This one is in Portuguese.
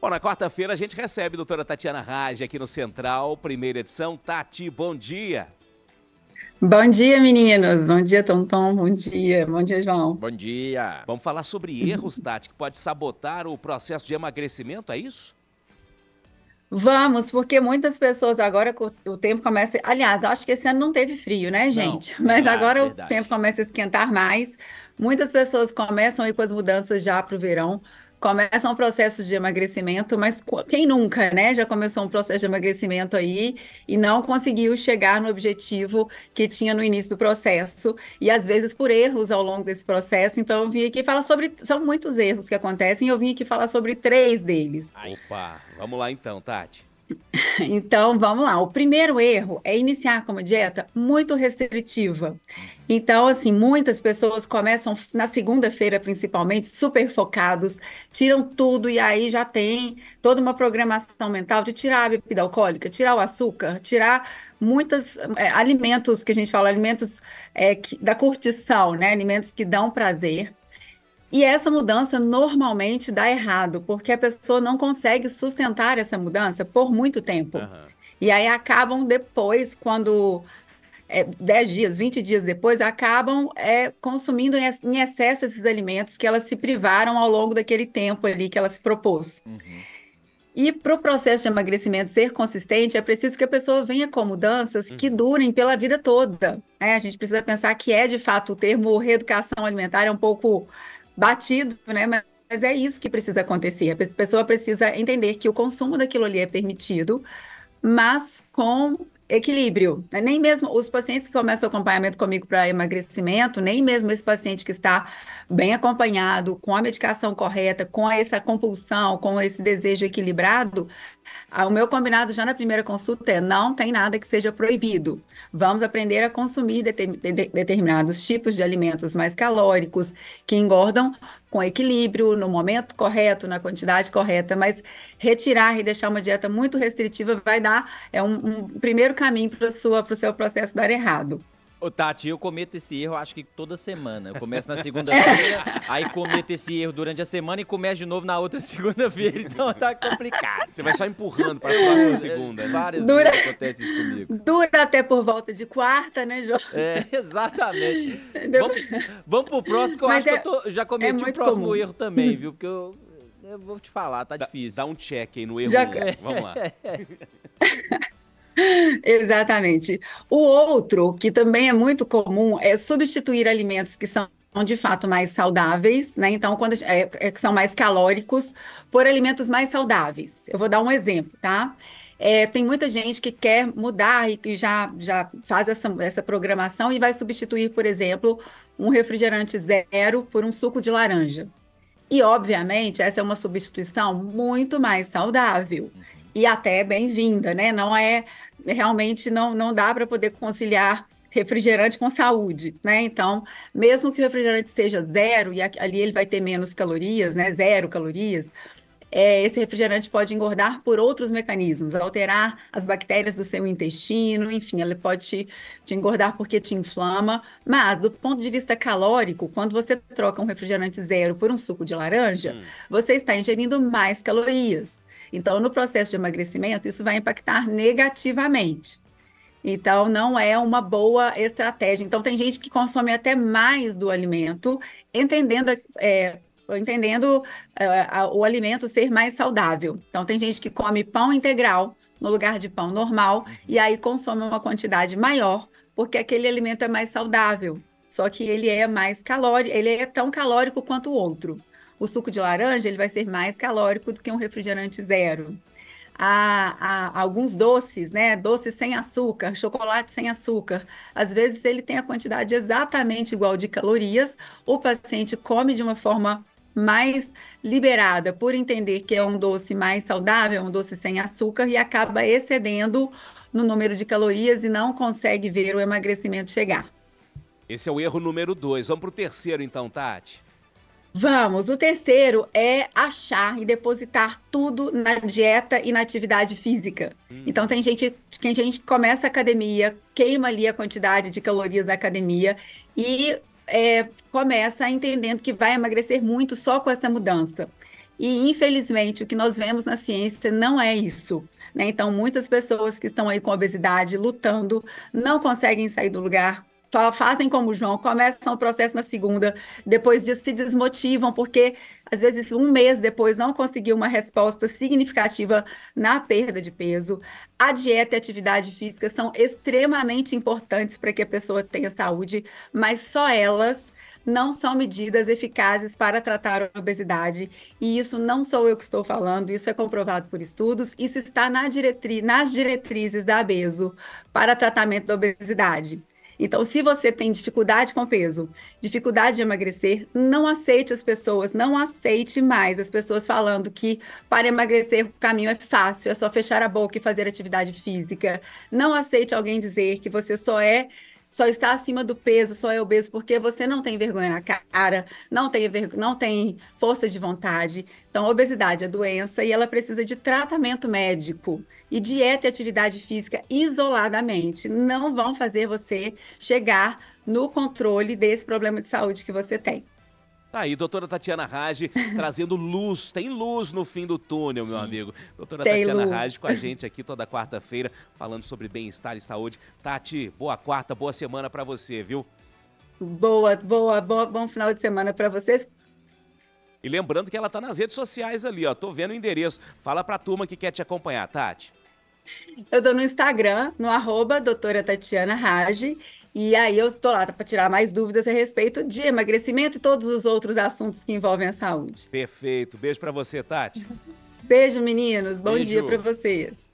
Bom, na quarta-feira a gente recebe a doutora Tatiana Raj aqui no Central, primeira edição. Tati, bom dia. Bom dia, meninos. Bom dia, Tonton. Bom dia. Bom dia, João. Bom dia. Vamos falar sobre erros, Tati, que pode sabotar o processo de emagrecimento, é isso? Vamos, porque muitas pessoas agora o tempo começa. Aliás, eu acho que esse ano não teve frio, né, gente? Não, Mas agora verdade. o tempo começa a esquentar mais. Muitas pessoas começam a ir com as mudanças já para o verão começam processo de emagrecimento, mas quem nunca, né, já começou um processo de emagrecimento aí e não conseguiu chegar no objetivo que tinha no início do processo e às vezes por erros ao longo desse processo. Então eu vim aqui falar sobre, são muitos erros que acontecem, eu vim aqui falar sobre três deles. Ah, opa, vamos lá então, Tati. Então, vamos lá. O primeiro erro é iniciar com uma dieta muito restritiva. Então, assim, muitas pessoas começam na segunda-feira, principalmente, super focados, tiram tudo e aí já tem toda uma programação mental de tirar a bebida alcoólica, tirar o açúcar, tirar muitos é, alimentos que a gente fala, alimentos é, que, da curtição, né? Alimentos que dão prazer. E essa mudança normalmente dá errado, porque a pessoa não consegue sustentar essa mudança por muito tempo. Uhum. E aí acabam depois, quando é, 10 dias, 20 dias depois, acabam é, consumindo em excesso esses alimentos que elas se privaram ao longo daquele tempo ali que ela se propôs. Uhum. E para o processo de emagrecimento ser consistente, é preciso que a pessoa venha com mudanças uhum. que durem pela vida toda. Né? A gente precisa pensar que é de fato o termo reeducação alimentar é um pouco batido, né? Mas, mas é isso que precisa acontecer. A pessoa precisa entender que o consumo daquilo ali é permitido, mas com equilíbrio. Né? Nem mesmo os pacientes que começam o acompanhamento comigo para emagrecimento, nem mesmo esse paciente que está bem acompanhado, com a medicação correta, com essa compulsão, com esse desejo equilibrado, ah, o meu combinado já na primeira consulta é: não tem nada que seja proibido. Vamos aprender a consumir determinados tipos de alimentos mais calóricos, que engordam com equilíbrio, no momento correto, na quantidade correta, mas retirar e deixar uma dieta muito restritiva vai dar é um, um primeiro caminho para o pro seu processo dar errado. Ô, Tati, eu cometo esse erro acho que toda semana. Eu começo na segunda-feira, aí cometo esse erro durante a semana e começo de novo na outra segunda-feira. Então tá complicado. Você vai só empurrando para a próxima segunda. Né? Várias dura, vezes acontece isso comigo. Dura até por volta de quarta, né, Jô? É, exatamente. Entendeu? Vamos, vamos pro próximo, que eu Mas acho é, que eu tô, já cometi é o próximo comum. erro também, viu? Porque eu, eu vou te falar, tá dá, difícil. Dá um check aí no erro. Já... É. Vamos lá. Exatamente. O outro, que também é muito comum, é substituir alimentos que são de fato mais saudáveis, né? Então, quando é, é, são mais calóricos, por alimentos mais saudáveis. Eu vou dar um exemplo, tá? É, tem muita gente que quer mudar e, que já, já faz essa, essa programação e vai substituir, por exemplo, um refrigerante zero por um suco de laranja. E, obviamente, essa é uma substituição muito mais saudável e até bem-vinda, né? Não é realmente não, não dá para poder conciliar refrigerante com saúde, né? Então, mesmo que o refrigerante seja zero, e ali ele vai ter menos calorias, né? Zero calorias, é, esse refrigerante pode engordar por outros mecanismos, alterar as bactérias do seu intestino, enfim, ele pode te, te engordar porque te inflama. Mas, do ponto de vista calórico, quando você troca um refrigerante zero por um suco de laranja, hum. você está ingerindo mais calorias. Então, no processo de emagrecimento, isso vai impactar negativamente. Então, não é uma boa estratégia. Então, tem gente que consome até mais do alimento, entendendo. É, entendendo é, o alimento ser mais saudável. Então, tem gente que come pão integral no lugar de pão normal e aí consome uma quantidade maior, porque aquele alimento é mais saudável. Só que ele é mais calórico, ele é tão calórico quanto o outro o suco de laranja ele vai ser mais calórico do que um refrigerante zero. A, alguns doces, né? Doces sem açúcar, chocolate sem açúcar. Às vezes ele tem a quantidade exatamente igual de calorias. O paciente come de uma forma mais liberada por entender que é um doce mais saudável, é um doce sem açúcar e acaba excedendo no número de calorias e não consegue ver o emagrecimento chegar. Esse é o erro número dois. Vamos para o terceiro, então, Tati. Vamos, o terceiro é achar e depositar tudo na dieta e na atividade física. Hum. Então tem gente que gente começa a academia, queima ali a quantidade de calorias da academia e é, começa entendendo que vai emagrecer muito só com essa mudança. E infelizmente o que nós vemos na ciência não é isso. Né? Então muitas pessoas que estão aí com obesidade lutando não conseguem sair do lugar, só fazem como João, começam o processo na segunda, depois disso se desmotivam, porque às vezes um mês depois não conseguiu uma resposta significativa na perda de peso. A dieta e a atividade física são extremamente importantes para que a pessoa tenha saúde, mas só elas não são medidas eficazes para tratar a obesidade. E isso não sou eu que estou falando, isso é comprovado por estudos, isso está na diretri nas diretrizes da ABESO para tratamento da obesidade. Então, se você tem dificuldade com peso, dificuldade de emagrecer, não aceite as pessoas, não aceite mais as pessoas falando que para emagrecer o caminho é fácil, é só fechar a boca e fazer atividade física. Não aceite alguém dizer que você só é só está acima do peso, só é obeso, porque você não tem vergonha na cara, não tem, não tem força de vontade. Então, a obesidade é doença e ela precisa de tratamento médico e dieta e atividade física isoladamente. Não vão fazer você chegar no controle desse problema de saúde que você tem. Tá aí, doutora Tatiana Rage trazendo luz. Tem luz no fim do túnel, meu Sim. amigo. Doutora Tem Tatiana luz. Rage com a gente aqui toda quarta-feira, falando sobre bem-estar e saúde. Tati, boa quarta, boa semana para você, viu? Boa, boa, boa, bom final de semana para vocês. E lembrando que ela tá nas redes sociais ali, ó. Tô vendo o endereço. Fala pra turma que quer te acompanhar, Tati. Eu dou no Instagram, no arroba doutora Tatiana Rage e aí eu estou lá para tirar mais dúvidas a respeito de emagrecimento e todos os outros assuntos que envolvem a saúde. Perfeito. Beijo para você, Tati. Beijo, meninos. Bom Beijo. dia para vocês.